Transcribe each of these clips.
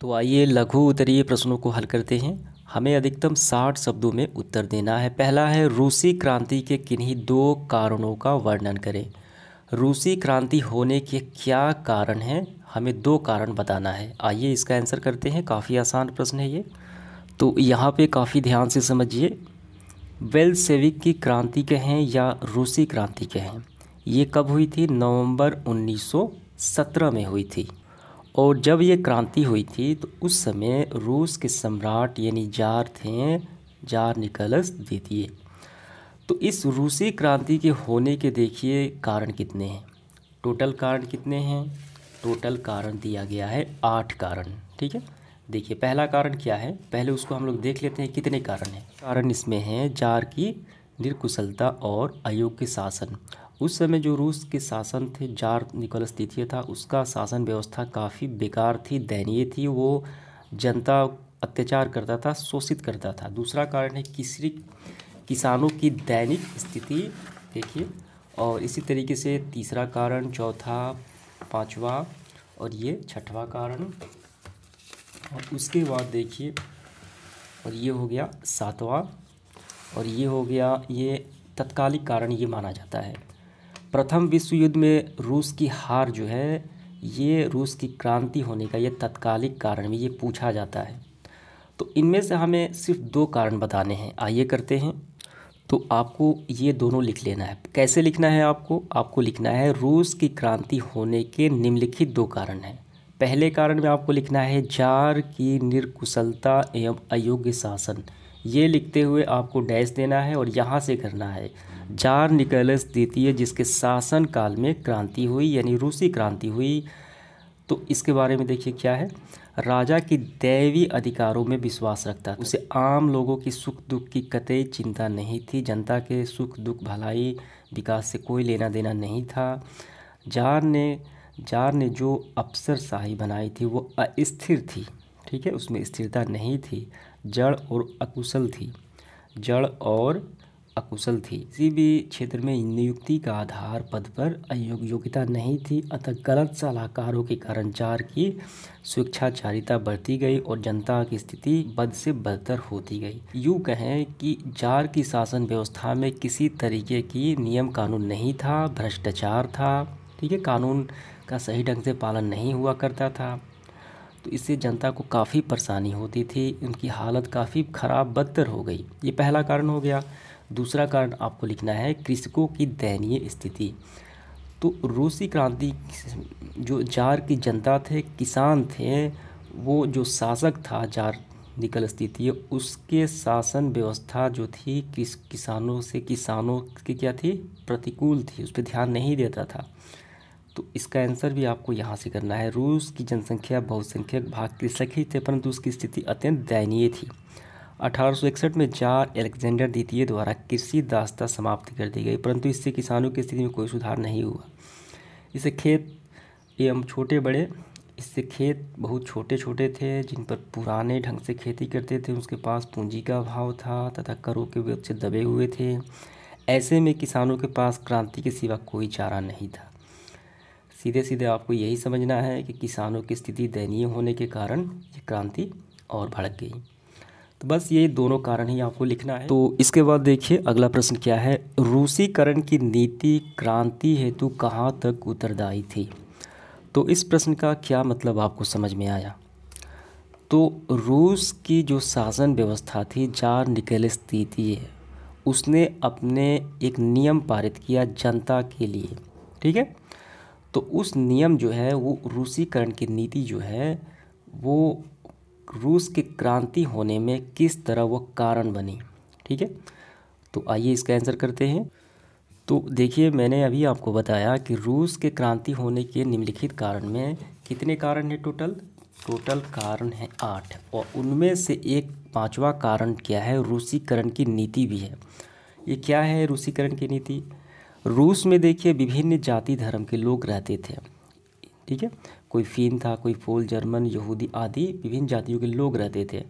तो आइए लघु उत्तरीय प्रश्नों को हल करते हैं हमें अधिकतम साठ शब्दों में उत्तर देना है पहला है रूसी क्रांति के किन्हीं दो कारणों का वर्णन करें रूसी क्रांति होने के क्या कारण हैं हमें दो कारण बताना है आइए इसका आंसर करते हैं काफ़ी आसान प्रश्न है ये तो यहाँ पे काफ़ी ध्यान से समझिए वेल्सेविक की क्रांति कहें या रूसी क्रांति कहें ये कब हुई थी नवंबर 1917 में हुई थी और जब ये क्रांति हुई थी तो उस समय रूस के सम्राट यानी जार थे जार निकलस द्वितीय तो इस रूसी क्रांति के होने के देखिए कारण कितने हैं टोटल कारण कितने हैं टोटल कारण दिया गया है आठ कारण ठीक है देखिए पहला कारण क्या है पहले उसको हम लोग देख लेते हैं कितने कारण हैं कारण इसमें हैं जार की निर्कुशलता और अयोग्य शासन उस समय जो रूस के शासन थे जार निकोलस तृतीय था उसका शासन व्यवस्था काफ़ी बेकार थी दयनीय थी वो जनता अत्याचार करता था शोषित करता था दूसरा कारण है किसी किसानों की दैनिक स्थिति देखिए और इसी तरीके से तीसरा कारण चौथा पांचवा और ये छठवा कारण और उसके बाद देखिए और ये हो गया सातवां और ये हो गया ये तत्कालिक कारण ये माना जाता है प्रथम विश्व युद्ध में रूस की हार जो है ये रूस की क्रांति होने का ये तत्कालिक कारण भी ये पूछा जाता है तो इनमें से हमें सिर्फ दो कारण बताने हैं आइए करते हैं तो आपको ये दोनों लिख लेना है कैसे लिखना है आपको आपको लिखना है रूस की क्रांति होने के निम्नलिखित दो कारण हैं पहले कारण में आपको लिखना है जार की निर्कुशलता एवं अयोग्य शासन ये लिखते हुए आपको डैश देना है और यहाँ से करना है चार निकलस देती है जिसके शासन काल में क्रांति हुई यानी रूसी क्रांति हुई तो इसके बारे में देखिए क्या है राजा की दैवी अधिकारों में विश्वास रखता था उसे आम लोगों की सुख दुख की कतई चिंता नहीं थी जनता के सुख दुख भलाई विकास से कोई लेना देना नहीं था जार ने जार ने जो अफसरशाही बनाई थी वो अस्थिर थी ठीक है उसमें स्थिरता नहीं थी जड़ और अकुशल थी जड़ और अकुशल थी किसी भी क्षेत्र में नियुक्ति का आधार पद पर अयोग्यता नहीं थी अतः गलत सलाहकारों के कारण चार की स्वेच्छाचारिता बढ़ती गई और जनता की स्थिति बद से बदतर होती गई यूँ कहें कि जार की शासन व्यवस्था में किसी तरीके की नियम कानून नहीं था भ्रष्टाचार था ठीक है कानून का सही ढंग से पालन नहीं हुआ करता था तो इससे जनता को काफ़ी परेशानी होती थी उनकी हालत काफ़ी ख़राब बदतर हो गई ये पहला कारण हो गया दूसरा कारण आपको लिखना है कृषकों की दयनीय स्थिति तो रूसी क्रांति जो जार की जनता थे किसान थे वो जो शासक था जार निकल स्थिति उसके शासन व्यवस्था जो थी किस किसानों से किसानों की क्या थी प्रतिकूल थी उस पर ध्यान नहीं देता था तो इसका आंसर भी आपको यहाँ से करना है रूस की जनसंख्या बहुसंख्यक भाग कृषक ही थे परंतु उसकी स्थिति अत्यंत दयनीय थी अठारह में जार अलेक्जेंडर द्वितीय द्वारा कृषि दासता समाप्त कर दी गई परंतु इससे किसानों की स्थिति में कोई सुधार नहीं हुआ इसे खेत एवं छोटे बड़े इससे खेत बहुत छोटे छोटे थे जिन पर पुराने ढंग से खेती करते थे उसके पास पूंजी का अभाव था तथा करों के वृक्ष दबे हुए थे ऐसे में किसानों के पास क्रांति के सिवा कोई चारा नहीं था सीधे सीधे आपको यही समझना है कि किसानों की स्थिति दयनीय होने के कारण ये क्रांति और भड़क गई तो बस ये दोनों कारण ही आपको लिखना है तो इसके बाद देखिए अगला प्रश्न क्या है रूसीकरण की नीति क्रांति हेतु कहाँ तक उत्तरदायी थी तो इस प्रश्न का क्या मतलब आपको समझ में आया तो रूस की जो शासन व्यवस्था थी जार स्थिति है उसने अपने एक नियम पारित किया जनता के लिए ठीक है तो उस नियम जो है वो रूसीकरण की नीति जो है वो रूस की क्रांति होने में किस तरह वह कारण बनी ठीक है तो आइए इसका आंसर करते हैं तो देखिए मैंने अभी आपको बताया कि रूस के क्रांति होने के निम्नलिखित कारण में कितने कारण हैं टोटल टोटल कारण हैं आठ और उनमें से एक पांचवा कारण क्या है रूसीकरण की नीति भी है ये क्या है रूसीकरण की नीति रूस में देखिए विभिन्न जाति धर्म के लोग रहते थे ठीक है कोई फ़ीन था कोई पोल जर्मन यहूदी आदि विभिन्न जातियों के लोग रहते थे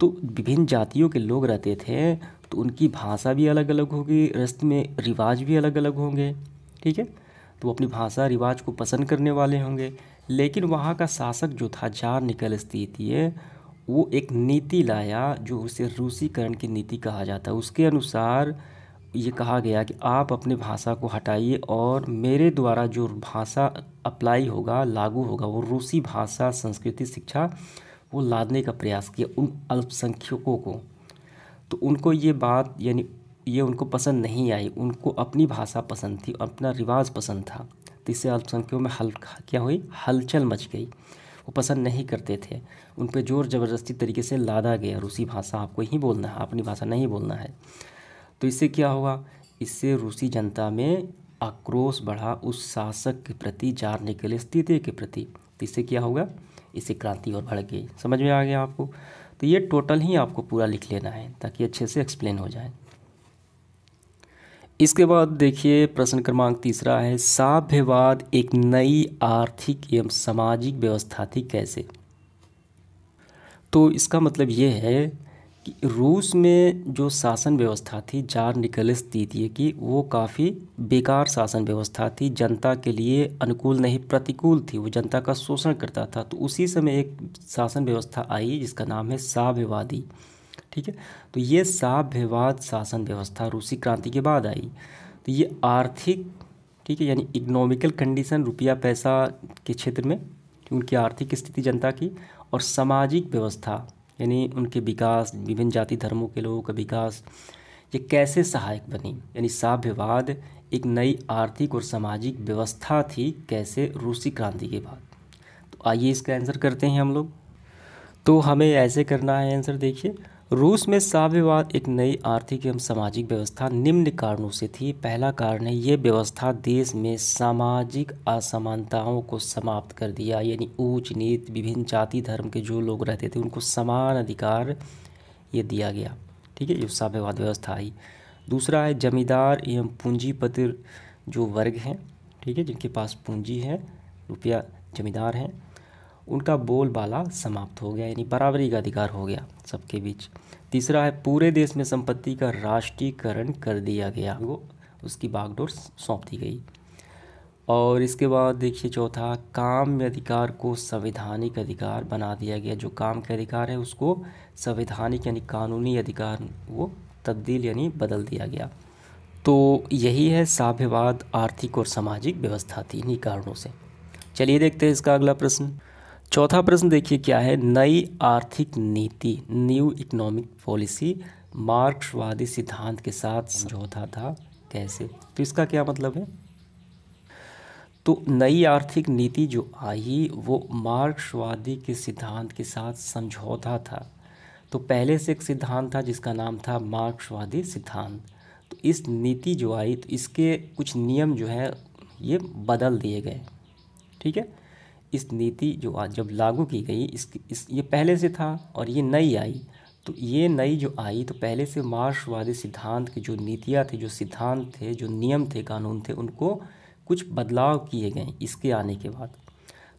तो विभिन्न जातियों के लोग रहते थे तो उनकी भाषा भी अलग अलग होगी रस्त में रिवाज भी अलग अलग होंगे ठीक है तो वो अपनी भाषा रिवाज को पसंद करने वाले होंगे लेकिन वहाँ का शासक जो था जार निकल है वो एक नीति लाया जो उसे रूसीकरण की नीति कहा जाता है उसके अनुसार ये कहा गया कि आप अपने भाषा को हटाइए और मेरे द्वारा जो भाषा अप्लाई होगा लागू होगा वो रूसी भाषा संस्कृति शिक्षा वो लादने का प्रयास किया उन अल्पसंख्यकों को तो उनको ये बात यानी ये उनको पसंद नहीं आई उनको अपनी भाषा पसंद थी अपना रिवाज पसंद था तो इससे अल्पसंख्यकों में हल क्या हुई हलचल मच गई वो पसंद नहीं करते थे उन पर ज़ोर ज़बरदस्ती तरीके से लादा गया रूसी भाषा आपको ही बोलना है अपनी भाषा नहीं बोलना है तो इससे क्या हुआ इससे रूसी जनता में आक्रोश बढ़ा उस शासक के प्रति जानने के लिए स्थिति के प्रति तो इससे क्या होगा इससे क्रांति और बढ़ गई समझ में आ गया आपको तो ये टोटल ही आपको पूरा लिख लेना है ताकि अच्छे से एक्सप्लेन हो जाए इसके बाद देखिए प्रश्न क्रमांक तीसरा है साभ्यवाद एक नई आर्थिक एवं सामाजिक व्यवस्था थी कैसे तो इसका मतलब ये है कि रूस में जो शासन व्यवस्था थी जार निकलस द्वितीय की वो काफ़ी बेकार शासन व्यवस्था थी जनता के लिए अनुकूल नहीं प्रतिकूल थी वो जनता का शोषण करता था तो उसी समय एक शासन व्यवस्था आई जिसका नाम है साव्यवादी ठीक है तो ये साव्यवाद शासन व्यवस्था रूसी क्रांति के बाद आई तो ये आर्थिक ठीक है यानी इकोनॉमिकल कंडीशन रुपया पैसा के क्षेत्र में उनकी आर्थिक स्थिति जनता की और सामाजिक व्यवस्था यानी उनके विकास विभिन्न जाति धर्मों के लोगों का विकास ये कैसे सहायक बनी यानी साभ्यवाद एक नई आर्थिक और सामाजिक व्यवस्था थी कैसे रूसी क्रांति के बाद तो आइए इसका आंसर करते हैं हम लोग तो हमें ऐसे करना है आंसर देखिए रूस में साम्यवाद एक नई आर्थिक एवं सामाजिक व्यवस्था निम्न कारणों से थी पहला कारण है ये व्यवस्था देश में सामाजिक असमानताओं को समाप्त कर दिया यानी ऊंच नीच विभिन्न जाति धर्म के जो लोग रहते थे उनको समान अधिकार ये दिया गया ठीक है ये साम्यवाद व्यवस्था आई दूसरा है जमींदार एवं पूंजीपति जो वर्ग हैं ठीक है जिनके पास पूंजी है रुपया जमींदार हैं उनका बोलबाला समाप्त हो गया यानी बराबरी का अधिकार हो गया सबके बीच तीसरा है पूरे देश में संपत्ति का राष्ट्रीयकरण कर दिया गया वो उसकी बागडोर सौंप दी गई और इसके बाद देखिए चौथा काम अधिकार को संवैधानिक अधिकार बना दिया गया जो काम के अधिकार है उसको संवैधानिक यानी कानूनी अधिकार वो तब्दील यानी बदल दिया गया तो यही है साभ्यवाद आर्थिक और सामाजिक व्यवस्था थी इन्हीं कारणों से चलिए देखते हैं इसका अगला प्रश्न चौथा प्रश्न देखिए क्या है नई आर्थिक नीति न्यू इकोनॉमिक पॉलिसी मार्क्सवादी सिद्धांत के साथ समझौता था कैसे तो इसका क्या मतलब है तो नई आर्थिक नीति जो आई वो मार्क्सवादी के सिद्धांत के साथ समझौता था तो पहले से एक सिद्धांत था जिसका नाम था मार्क्सवादी सिद्धांत तो इस नीति जो आई तो इसके कुछ नियम जो है ये बदल दिए गए ठीक है इस नीति जो आज जब लागू की गई इस, इस ये पहले से था और ये नई आई तो ये नई जो आई तो पहले से मार्क्सवादी सिद्धांत की जो नीतियाँ थी जो सिद्धांत थे जो नियम थे कानून थे उनको कुछ बदलाव किए गए इसके आने के बाद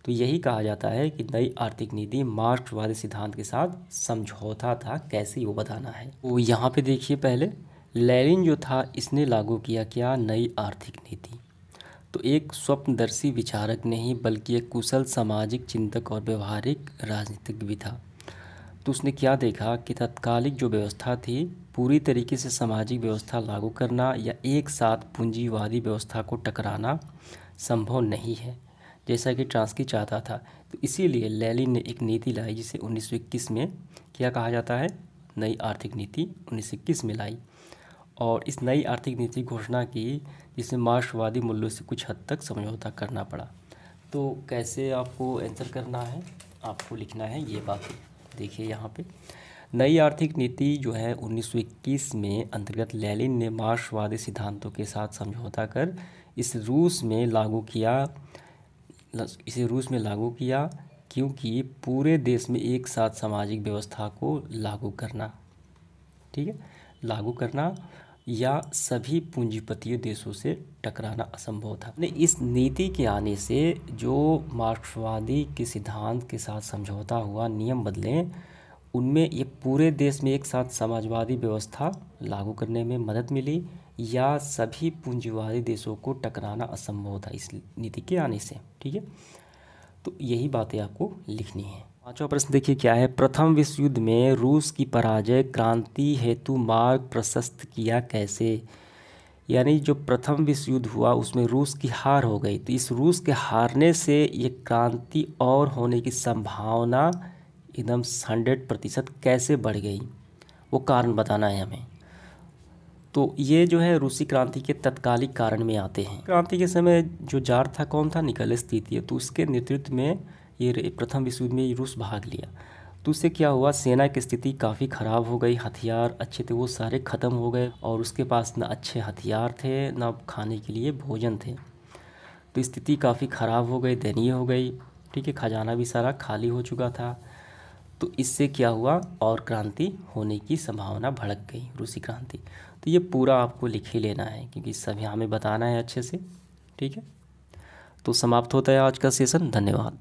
तो यही कहा जाता है कि नई आर्थिक नीति मार्क्सवादी सिद्धांत के साथ समझौता था कैसे वो बताना है वो यहाँ पे देखिए पहले लेरिन जो था इसने लागू किया क्या नई आर्थिक नीति तो एक स्वप्नदर्शी विचारक नहीं बल्कि एक कुशल सामाजिक चिंतक और व्यवहारिक राजनीतिक भी था तो उसने क्या देखा कि तत्कालिक जो व्यवस्था थी पूरी तरीके से सामाजिक व्यवस्था लागू करना या एक साथ पूंजीवादी व्यवस्था को टकराना संभव नहीं है जैसा कि ट्रांसकी चाहता था तो इसीलिए लेलिन ने एक नीति लाई जिसे 1921 में क्या कहा जाता है नई आर्थिक नीति 1921 में लाई और इस नई आर्थिक नीति घोषणा की जिसे मार्क्सवादी मूल्यों से कुछ हद तक समझौता करना पड़ा तो कैसे आपको आंसर करना है आपको लिखना है ये बात देखिए यहाँ पे नई आर्थिक नीति जो है 1921 में अंतर्गत लेलिन ने मार्क्सवादी सिद्धांतों के साथ समझौता कर इस रूस में लागू किया इसे रूस में लागू किया क्योंकि पूरे देश में एक साथ सामाजिक व्यवस्था को लागू करना ठीक है लागू करना या सभी पूंजीपति देशों से टकराना असंभव था इस नीति के आने से जो मार्क्सवादी के सिद्धांत के साथ समझौता हुआ नियम बदले उनमें ये पूरे देश में एक साथ समाजवादी व्यवस्था लागू करने में मदद मिली या सभी पूंजीवादी देशों को टकराना असंभव था इस नीति के आने से ठीक है तो यही बातें आपको लिखनी है पांचवा प्रश्न देखिए क्या है प्रथम विश्व युद्ध में रूस की पराजय क्रांति हेतु मार्ग प्रशस्त किया कैसे यानी जो प्रथम विश्व युद्ध हुआ उसमें रूस की हार हो गई तो इस रूस के हारने से ये क्रांति और होने की संभावना एकदम हंड्रेड प्रतिशत कैसे बढ़ गई वो कारण बताना है हमें तो ये जो है रूसी क्रांति के तत्कालिक कारण में आते हैं क्रांति के समय जो जार था कौन था निकल स्थिति तो उसके नेतृत्व में ये प्रथम विश्व युद्ध में रूस भाग लिया तो उससे क्या हुआ सेना की स्थिति काफ़ी ख़राब हो गई हथियार अच्छे थे वो सारे ख़त्म हो गए और उसके पास ना अच्छे हथियार थे ना खाने के लिए भोजन थे तो स्थिति काफ़ी ख़राब हो गई दयनीय हो गई ठीक है खजाना भी सारा खाली हो चुका था तो इससे क्या हुआ और क्रांति होने की संभावना भड़क गई रूसी क्रांति तो ये पूरा आपको लिख ही लेना है क्योंकि सभी हमें बताना है अच्छे से ठीक है तो समाप्त होता है आज का सेशन धन्यवाद